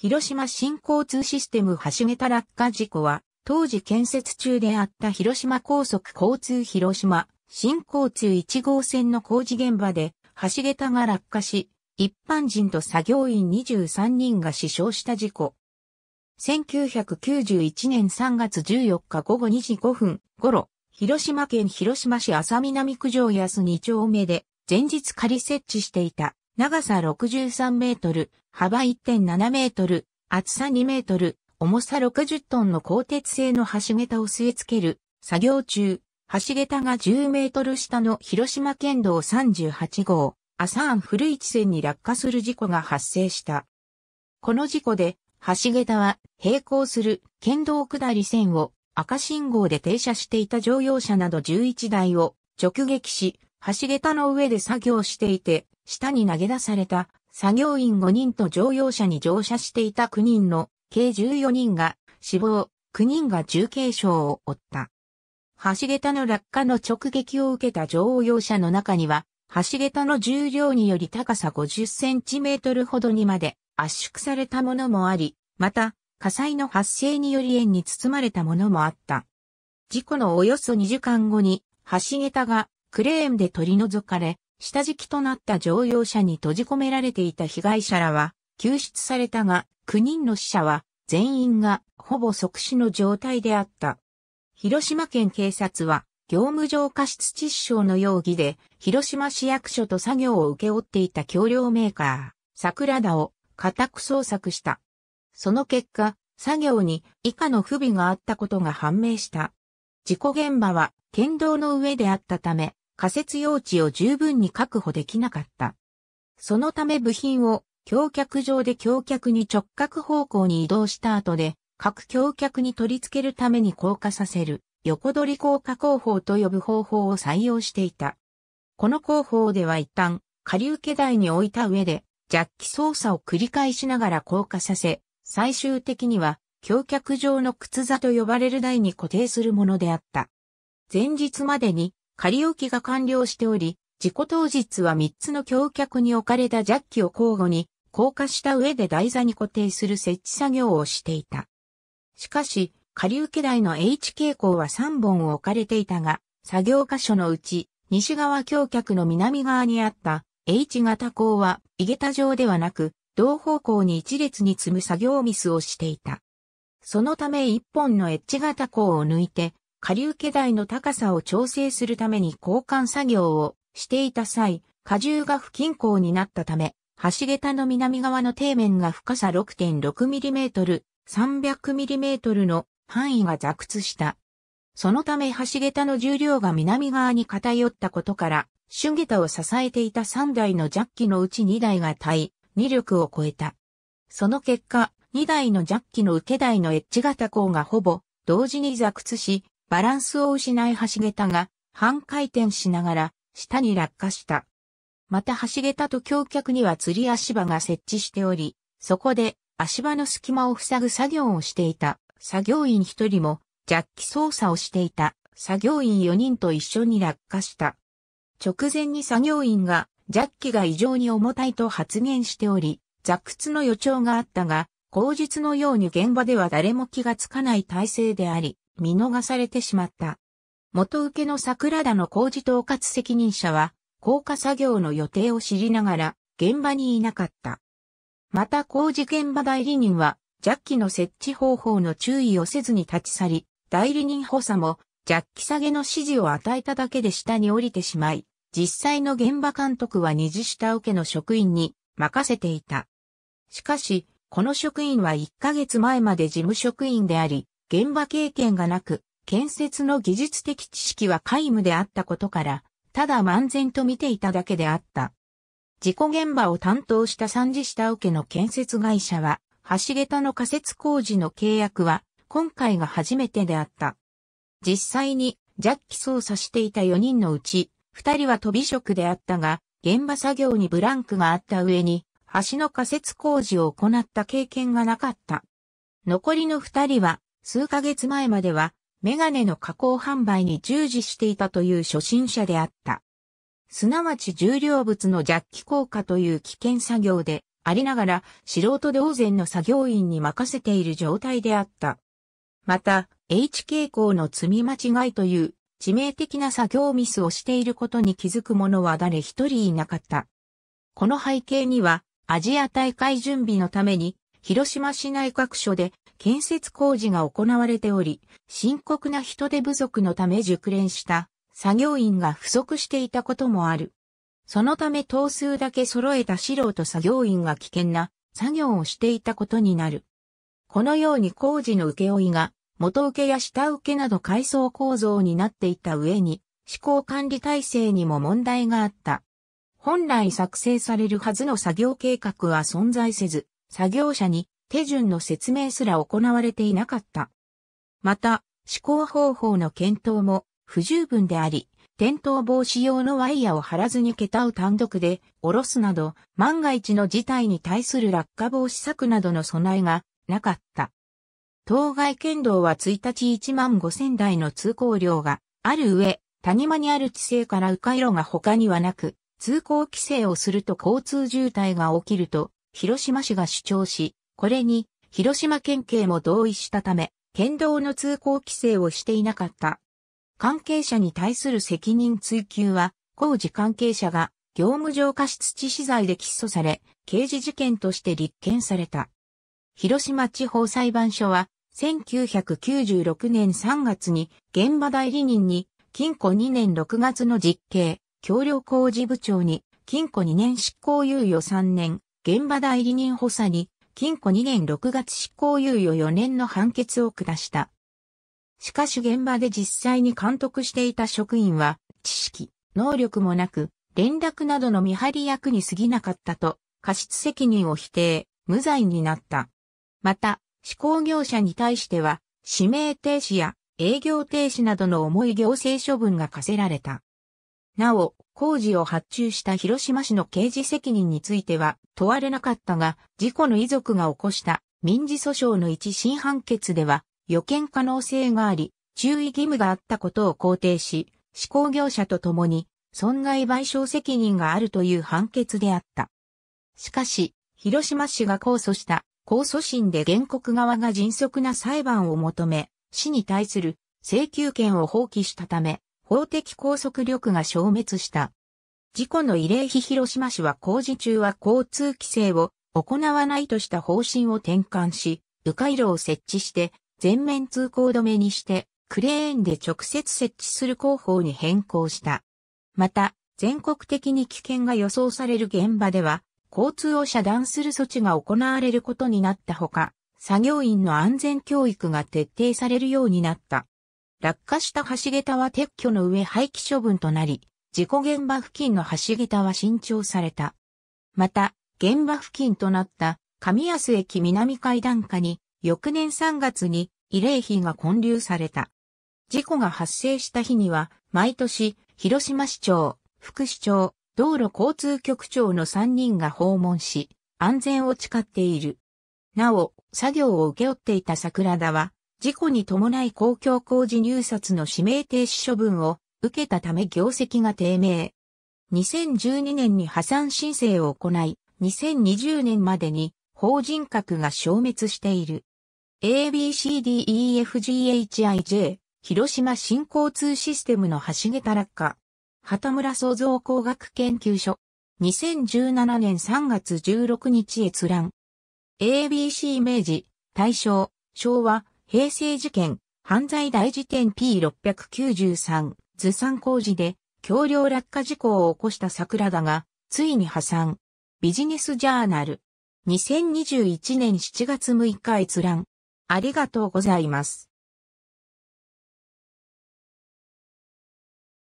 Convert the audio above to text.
広島新交通システム橋桁落下事故は、当時建設中であった広島高速交通広島新交通1号線の工事現場で、橋桁が落下し、一般人と作業員23人が死傷した事故。1991年3月14日午後2時5分頃、広島県広島市浅南区城安2丁目で、前日仮設置していた長さ63メートル、幅1.7メートル、厚さ2メートル、重さ60トンの鋼鉄製の橋桁を据え付ける、作業中、橋桁が10メートル下の広島県道38号、アサーン古市線に落下する事故が発生した。この事故で、橋桁は並行する県道下り線を赤信号で停車していた乗用車など11台を直撃し、橋桁の上で作業していて下に投げ出された作業員5人と乗用車に乗車していた9人の計14人が死亡、9人が重軽傷を負った。橋桁の落下の直撃を受けた乗用車の中には、橋桁の重量により高さ50センチメートルほどにまで圧縮されたものもあり、また、火災の発生により円に包まれたものもあった。事故のおよそ2時間後に、橋桁がクレーンで取り除かれ、下敷きとなった乗用車に閉じ込められていた被害者らは救出されたが、9人の死者は全員がほぼ即死の状態であった。広島県警察は業務上過失致死傷の容疑で広島市役所と作業を請け負っていた橋梁メーカー、桜田を家宅捜索した。その結果、作業に以下の不備があったことが判明した。事故現場は県道の上であったため、仮設用地を十分に確保できなかった。そのため部品を橋脚上で橋脚に直角方向に移動した後で、各橋脚に取り付けるために降下させる、横取り降下工法と呼ぶ方法を採用していた。この工法では一旦、下流下台に置いた上で、ジャッキ操作を繰り返しながら降下させ、最終的には、橋脚上の靴座と呼ばれる台に固定するものであった。前日までに仮置きが完了しており、事故当日は3つの橋脚に置かれたジャッキを交互に硬化した上で台座に固定する設置作業をしていた。しかし、仮受け台の H 傾向は3本置かれていたが、作業箇所のうち、西側橋脚の南側にあった H 型港は、井桁状ではなく、同方向に一列に積む作業ミスをしていた。そのため一本の H 型港を抜いて、下流気台の高さを調整するために交換作業をしていた際、荷重が不均衡になったため、橋桁の南側の底面が深さ 6.6mm、300mm の範囲が座屈した。そのため橋桁の重量が南側に偏ったことから、春桁を支えていた3台のジャッキのうち2台が対、2力を超えた。その結果、2台のジャッキの受け台のエッジ型鋼がほぼ同時に座屈し、バランスを失い橋桁が半回転しながら下に落下した。また橋桁と橋脚には吊り足場が設置しており、そこで足場の隙間を塞ぐ作業をしていた作業員一人もジャッキ操作をしていた作業員四人と一緒に落下した。直前に作業員がジャッキが異常に重たいと発言しており、雑屈の予兆があったが、口述のように現場では誰も気がつかない体制であり、見逃されてしまった。元請けの桜田の工事統括責任者は、降下作業の予定を知りながら、現場にいなかった。また工事現場代理人は、ジャッキの設置方法の注意をせずに立ち去り、代理人補佐も、ジャッキ下げの指示を与えただけで下に降りてしまい、実際の現場監督は二次下請けの職員に任せていた。しかし、この職員は1ヶ月前まで事務職員であり、現場経験がなく、建設の技術的知識は皆無であったことから、ただ漫然と見ていただけであった。事故現場を担当した三次下請けの建設会社は、橋桁の仮設工事の契約は、今回が初めてであった。実際に、ジャッキ操作していた4人のうち、2人は飛び職であったが、現場作業にブランクがあった上に、橋の仮設工事を行った経験がなかった。残りの2人は、数ヶ月前までは、メガネの加工販売に従事していたという初心者であった。すなわち重量物のジャッキ効果という危険作業でありながら素人同然の作業員に任せている状態であった。また、H 傾向の積み間違いという致命的な作業ミスをしていることに気づく者は誰一人いなかった。この背景には、アジア大会準備のために広島市内各所で建設工事が行われており、深刻な人手不足のため熟練した作業員が不足していたこともある。そのため頭数だけ揃えた素人作業員が危険な作業をしていたことになる。このように工事の請負が元請けや下請けなど階層構造になっていた上に、施考管理体制にも問題があった。本来作成されるはずの作業計画は存在せず、作業者に手順の説明すら行われていなかった。また、施行方法の検討も不十分であり、転倒防止用のワイヤを張らずに桁を単独で下ろすなど、万が一の事態に対する落下防止策などの備えがなかった。当該県道は1日1万5000台の通行量がある上、谷間にある地勢から迂回路が他にはなく、通行規制をすると交通渋滞が起きると広島市が主張し、これに広島県警も同意したため、県道の通行規制をしていなかった。関係者に対する責任追及は、工事関係者が業務上過失致死罪で起訴され、刑事事件として立件された。広島地方裁判所は、1996年3月に現場代理人に禁錮2年6月の実刑、協力工事部長に禁錮2年執行猶予3年、現場代理人補佐に、禁錮2年6月執行猶予4年の判決を下した。しかし現場で実際に監督していた職員は、知識、能力もなく、連絡などの見張り役に過ぎなかったと、過失責任を否定、無罪になった。また、施行業者に対しては、指名停止や営業停止などの重い行政処分が課せられた。なお、工事を発注した広島市の刑事責任については問われなかったが、事故の遺族が起こした民事訴訟の一審判決では予見可能性があり、注意義務があったことを肯定し、施行業者と共に損害賠償責任があるという判決であった。しかし、広島市が控訴した控訴審で原告側が迅速な裁判を求め、市に対する請求権を放棄したため、法的拘束力が消滅した。事故の慰霊碑広島市は工事中は交通規制を行わないとした方針を転換し、迂回路を設置して全面通行止めにしてクレーンで直接設置する工法に変更した。また、全国的に危険が予想される現場では、交通を遮断する措置が行われることになったほか、作業員の安全教育が徹底されるようになった。落下した橋桁は撤去の上廃棄処分となり、事故現場付近の橋桁は新調された。また、現場付近となった上安駅南階段下に、翌年3月に慰霊碑が建立された。事故が発生した日には、毎年、広島市長、副市長、道路交通局長の3人が訪問し、安全を誓っている。なお、作業を請け負っていた桜田は、事故に伴い公共工事入札の指名停止処分を受けたため業績が低迷。2012年に破産申請を行い、2020年までに法人格が消滅している。ABCDEFGHIJ 広島新交通システムの橋桁落下。畑村創造工学研究所。2017年3月16日閲覧。ABC 明治、大正、昭和、平成事件、犯罪大辞典 P693、ず参工事で、橋梁落下事故を起こした桜田が、ついに破産。ビジネスジャーナル。2021年7月6日閲覧。ありがとうございます。